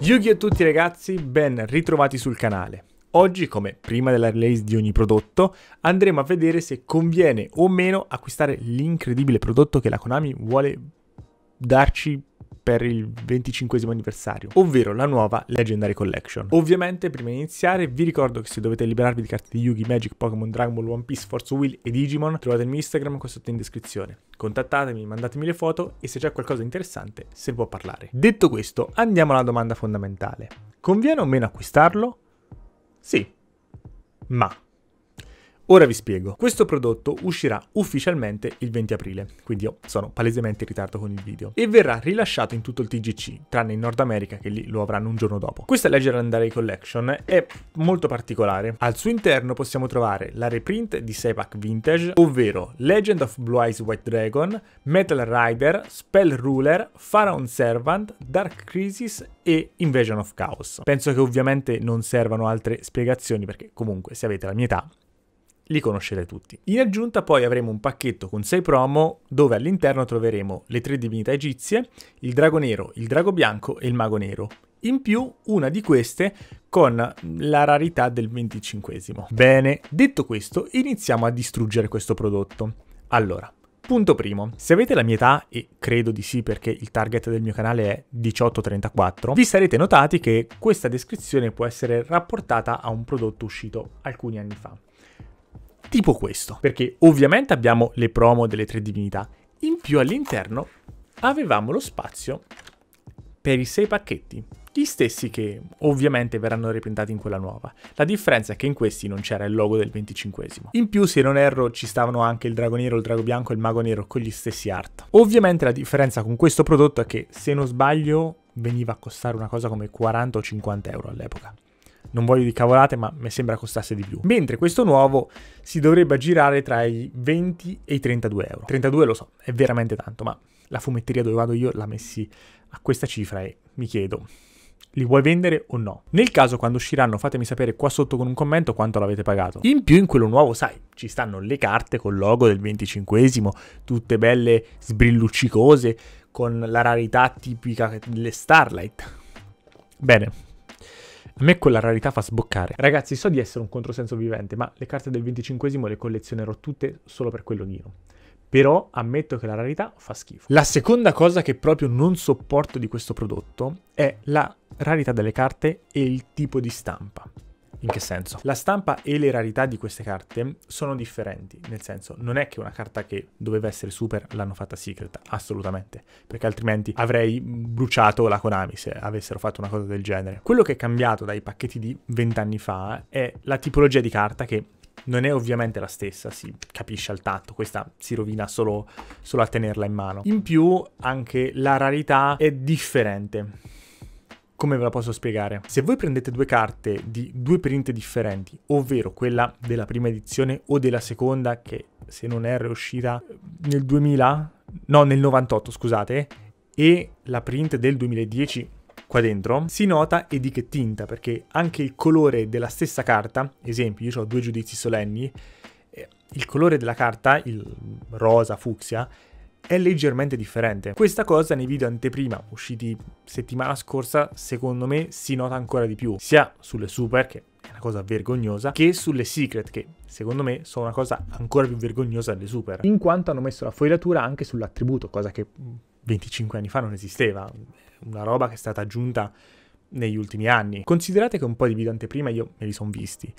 yu a tutti ragazzi, ben ritrovati sul canale. Oggi, come prima della release di ogni prodotto, andremo a vedere se conviene o meno acquistare l'incredibile prodotto che la Konami vuole darci per il 25 anniversario, ovvero la nuova Legendary Collection. Ovviamente, prima di iniziare, vi ricordo che se dovete liberarvi di carte di Yugi, Magic, Pokémon, Dragon Ball, One Piece, Force Will e Digimon, trovate il mio Instagram qua sotto in descrizione. Contattatemi, mandatemi le foto e se c'è qualcosa di interessante se ne può parlare. Detto questo, andiamo alla domanda fondamentale. Conviene o meno acquistarlo? Sì. Ma Ora vi spiego, questo prodotto uscirà ufficialmente il 20 aprile, quindi io sono palesemente in ritardo con il video, e verrà rilasciato in tutto il TGC, tranne in Nord America che lì lo avranno un giorno dopo. Questa Legendary Collection è molto particolare, al suo interno possiamo trovare la reprint di 6 pack vintage, ovvero Legend of Blue Eyes White Dragon, Metal Rider, Spell Ruler, Pharaon Servant, Dark Crisis e Invasion of Chaos. Penso che ovviamente non servano altre spiegazioni perché comunque se avete la mia età li conoscete tutti. In aggiunta poi avremo un pacchetto con 6 promo dove all'interno troveremo le tre divinità egizie, il drago nero, il drago bianco e il mago nero. In più una di queste con la rarità del 25 Bene, detto questo iniziamo a distruggere questo prodotto. Allora, Punto primo, se avete la mia età, e credo di sì perché il target del mio canale è 18-34, vi sarete notati che questa descrizione può essere rapportata a un prodotto uscito alcuni anni fa tipo questo, perché ovviamente abbiamo le promo delle tre divinità, in più all'interno avevamo lo spazio per i sei pacchetti, gli stessi che ovviamente verranno riprintati in quella nuova. La differenza è che in questi non c'era il logo del 25esimo. In più, se non erro, ci stavano anche il drago nero, il drago bianco e il mago nero con gli stessi art. Ovviamente la differenza con questo prodotto è che, se non sbaglio, veniva a costare una cosa come 40 o 50 euro all'epoca non voglio di cavolate, ma mi sembra costasse di più. Mentre questo nuovo si dovrebbe girare tra i 20 e i 32 euro. 32 lo so, è veramente tanto, ma la fumetteria dove vado io l'ha messi a questa cifra e mi chiedo, li vuoi vendere o no? Nel caso quando usciranno fatemi sapere qua sotto con un commento quanto l'avete pagato. In più in quello nuovo, sai, ci stanno le carte col logo del 25esimo, tutte belle sbrilluccicose, con la rarità tipica delle Starlight. Bene, a me quella rarità fa sboccare. Ragazzi, so di essere un controsenso vivente, ma le carte del 25 le collezionerò tutte solo per quello Però ammetto che la rarità fa schifo. La seconda cosa che proprio non sopporto di questo prodotto è la rarità delle carte e il tipo di stampa. In che senso? La stampa e le rarità di queste carte sono differenti, nel senso non è che una carta che doveva essere super l'hanno fatta secret, assolutamente, perché altrimenti avrei bruciato la Konami se avessero fatto una cosa del genere. Quello che è cambiato dai pacchetti di vent'anni fa è la tipologia di carta che non è ovviamente la stessa, si capisce al tatto, questa si rovina solo, solo a tenerla in mano. In più anche la rarità è differente come ve la posso spiegare? Se voi prendete due carte di due print differenti, ovvero quella della prima edizione o della seconda, che se non erro è uscita eh, nel 2000, no nel 98 scusate, e la print del 2010 qua dentro, si nota e di che tinta, perché anche il colore della stessa carta, esempio io ho due giudizi solenni, eh, il colore della carta, il rosa fucsia, è leggermente differente. Questa cosa nei video anteprima usciti settimana scorsa, secondo me, si nota ancora di più, sia sulle super, che è una cosa vergognosa, che sulle secret, che secondo me sono una cosa ancora più vergognosa delle super, in quanto hanno messo la foilatura anche sull'attributo, cosa che 25 anni fa non esisteva, una roba che è stata aggiunta negli ultimi anni. Considerate che un po' di video anteprima io me li sono visti.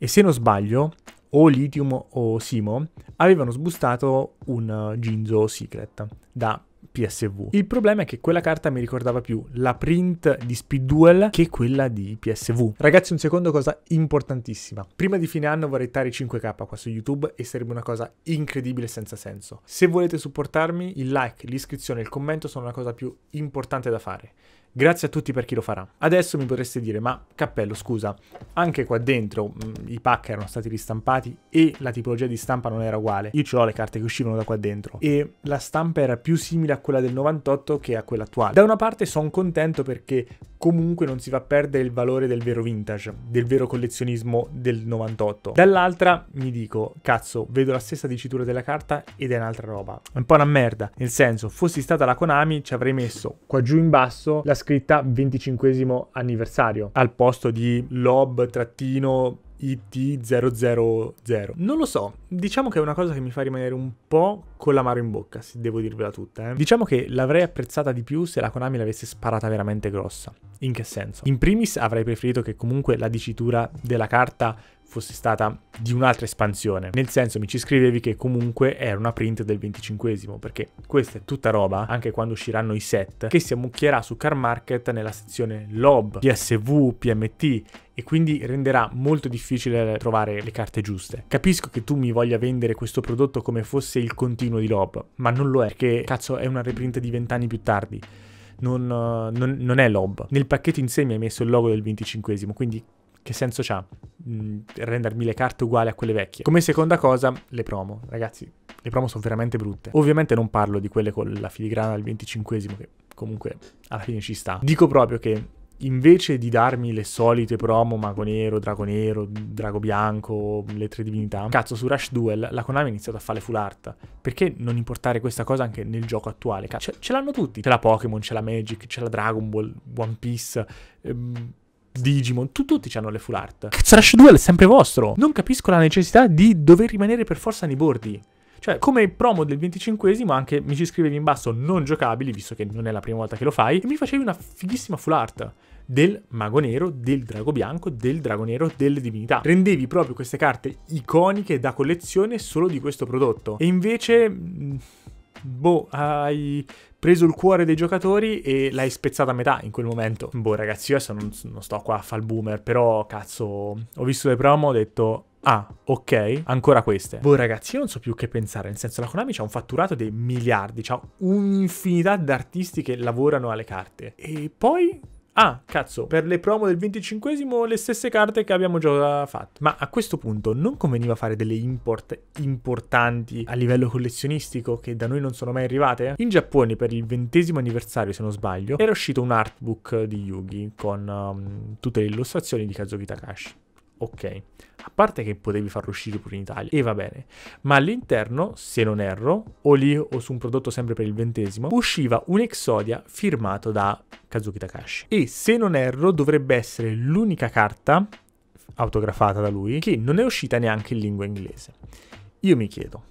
E se non sbaglio, o Lithium o Simo avevano sbustato un eh, Ginzo Secret da PSV. Il problema è che quella carta mi ricordava più la print di Speed Duel che quella di PSV. Ragazzi, un secondo cosa importantissima. Prima di fine anno vorrei tare 5k qua su YouTube e sarebbe una cosa incredibile senza senso. Se volete supportarmi, il like, l'iscrizione e il commento sono la cosa più importante da fare. Grazie a tutti per chi lo farà. Adesso mi potreste dire, ma cappello, scusa, anche qua dentro mh, mm, i pack erano stati ristampati e la tipologia di stampa non era uguale. Io ce l'ho le carte che uscivano da qua dentro e la stampa era più simile a quella del 98 che a quella attuale. Da una parte sono contento perché comunque non si fa perdere il valore del vero vintage, del vero collezionismo del 98. Dall'altra mi dico, cazzo, vedo la stessa dicitura della carta ed è un'altra roba. È un po' una merda, nel senso, fossi stata la Konami ci avrei messo qua giù in basso la scritta 25 anniversario al posto di lob trattino IT000. Non lo so, diciamo che è una cosa che mi fa rimanere un po' con l'amaro in bocca, se devo dirvela tutta. Eh. Diciamo che l'avrei apprezzata di più se la Konami l'avesse sparata veramente grossa. In che senso? In primis avrei preferito che comunque la dicitura della carta fosse stata di un'altra espansione. Nel senso mi ci scrivevi che comunque era una print del 25 esimo perché questa è tutta roba, anche quando usciranno i set, che si ammucchierà su Car Market nella sezione LOB, PSV, PMT e quindi renderà molto difficile trovare le carte giuste. Capisco che tu mi voglia vendere questo prodotto come fosse il continuo di LOB, ma non lo è, perché cazzo è una reprint di vent'anni più tardi. Non, non, non, è l'ob. Nel pacchetto in sé mi hai messo il logo del 25 esimo quindi che senso c'ha mm, rendermi le carte uguali a quelle vecchie? Come seconda cosa, le promo. Ragazzi, le promo sono veramente brutte. Ovviamente non parlo di quelle con la filigrana al 25esimo, che comunque alla fine ci sta. Dico proprio che invece di darmi le solite promo mago nero, drago nero, drago bianco, le tre divinità, cazzo su Rush Duel la Konami ha iniziato a fare full art. Perché non importare questa cosa anche nel gioco attuale? Cazzo, ce l'hanno tutti. C'è la Pokémon, c'è la Magic, c'è la Dragon Ball, One Piece, ehm, Digimon, tu, tutti hanno le full art. Cazzo, Rush Duel è sempre vostro. Non capisco la necessità di dover rimanere per forza nei bordi. Cioè, come promo del 25esimo, anche mi ci scrivevi in basso non giocabili, visto che non è la prima volta che lo fai, e mi facevi una fighissima full art del mago nero, del drago bianco, del drago nero, delle divinità. Rendevi proprio queste carte iconiche da collezione solo di questo prodotto. E invece... Mm, boh, hai preso il cuore dei giocatori e l'hai spezzata a metà in quel momento. Boh, ragazzi, io adesso non, non sto qua a fare il boomer, però cazzo, ho visto le promo, ho detto Ah, ok, ancora queste. Boh, ragazzi, io non so più che pensare. Nel senso, la Konami c'ha un fatturato dei miliardi, c'ha un'infinità di artisti che lavorano alle carte. E poi Ah, cazzo, per le promo del 25 le stesse carte che abbiamo già fatto. Ma a questo punto non conveniva fare delle import importanti a livello collezionistico che da noi non sono mai arrivate? In Giappone per il ventesimo anniversario, se non sbaglio, era uscito un artbook di Yugi con um, tutte le illustrazioni di Kazuki Takashi ok. A parte che potevi farlo uscire pure in Italia, e va bene. Ma all'interno, se non erro, o lì o su un prodotto sempre per il ventesimo, usciva un Exodia firmato da Kazuki Takashi. E se non erro, dovrebbe essere l'unica carta autografata da lui che non è uscita neanche in lingua inglese. Io mi chiedo,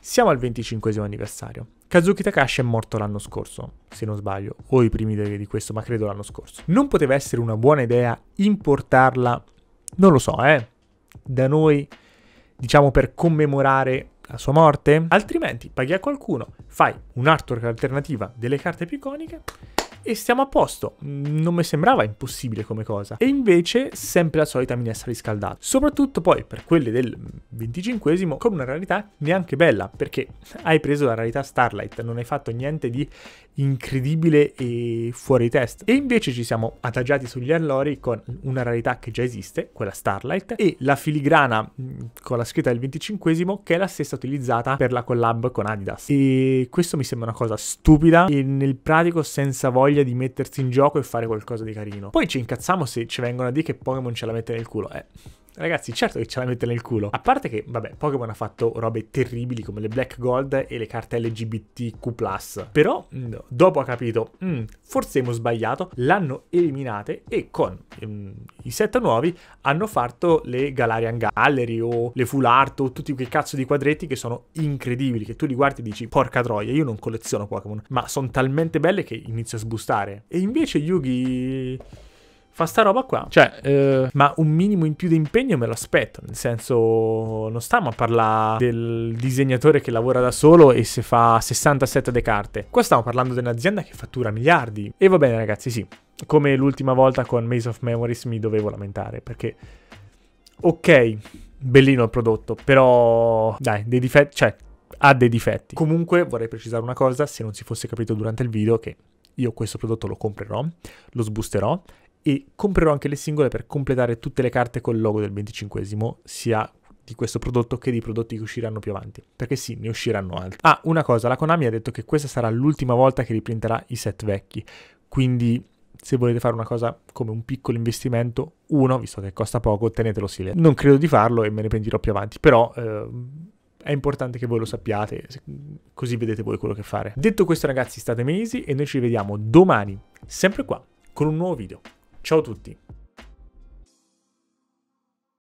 siamo al 25 anniversario. Kazuki Takashi è morto l'anno scorso, se non sbaglio, o i primi di questo, ma credo l'anno scorso. Non poteva essere una buona idea importarla non lo so, eh. Da noi, diciamo, per commemorare la sua morte? Altrimenti paghi a qualcuno, fai un'artwork alternativa delle carte più iconiche e stiamo a posto. Non mi sembrava impossibile come cosa. E invece sempre la solita minestra riscaldata. Soprattutto poi per quelle del 25 esimo con una rarità neanche bella, perché hai preso la rarità Starlight, non hai fatto niente di incredibile e fuori test. E invece ci siamo adagiati sugli allori con una rarità che già esiste, quella Starlight, e la filigrana mm, con la scritta del 25 esimo che è la stessa utilizzata per la collab con Adidas. E questo mi sembra una cosa stupida e nel pratico senza voglia voglia di mettersi in gioco e fare qualcosa di carino. Poi ci incazziamo se ci vengono a dire che Pokémon ce la mette nel culo. Eh, Ragazzi, certo che ce la mette nel culo. A parte che, vabbè, Pokémon ha fatto robe terribili come le Black Gold e le carte LGBTQ+. Però, mm, dopo ha capito, mm, forse abbiamo sbagliato, l'hanno eliminate e con um, i set nuovi hanno fatto le Galarian Gallery o le Full Art o tutti quei cazzo di quadretti che sono incredibili, che tu li guardi e dici, porca troia, io non colleziono Pokémon, ma sono talmente belle che inizio a sbustare. E invece Yugi fa sta roba qua. Cioè, eh, ma un minimo in più di impegno me lo aspetto. Nel senso, non stiamo a parlare del disegnatore che lavora da solo e se fa 67 de carte. Qua stiamo parlando di un'azienda che fattura miliardi. E va bene, ragazzi, sì. Come l'ultima volta con Maze of Memories mi dovevo lamentare perché. Ok, bellino il prodotto, però. Dai, dei difetti. Cioè, ha dei difetti. Comunque, vorrei precisare una cosa, se non si fosse capito durante il video, che io questo prodotto lo comprerò, lo sbusterò e comprerò anche le singole per completare tutte le carte col logo del 25 sia di questo prodotto che di prodotti che usciranno più avanti. Perché sì, ne usciranno altri. Ah, una cosa, la Konami ha detto che questa sarà l'ultima volta che riprenderà i set vecchi. Quindi, se volete fare una cosa come un piccolo investimento, uno, visto che costa poco, tenetelo silenzio. Non credo di farlo e me ne pentirò più avanti, però... Eh, è importante che voi lo sappiate, così vedete voi quello che fare. Detto questo ragazzi, state easy e noi ci vediamo domani, sempre qua, con un nuovo video. Ciao a tutti!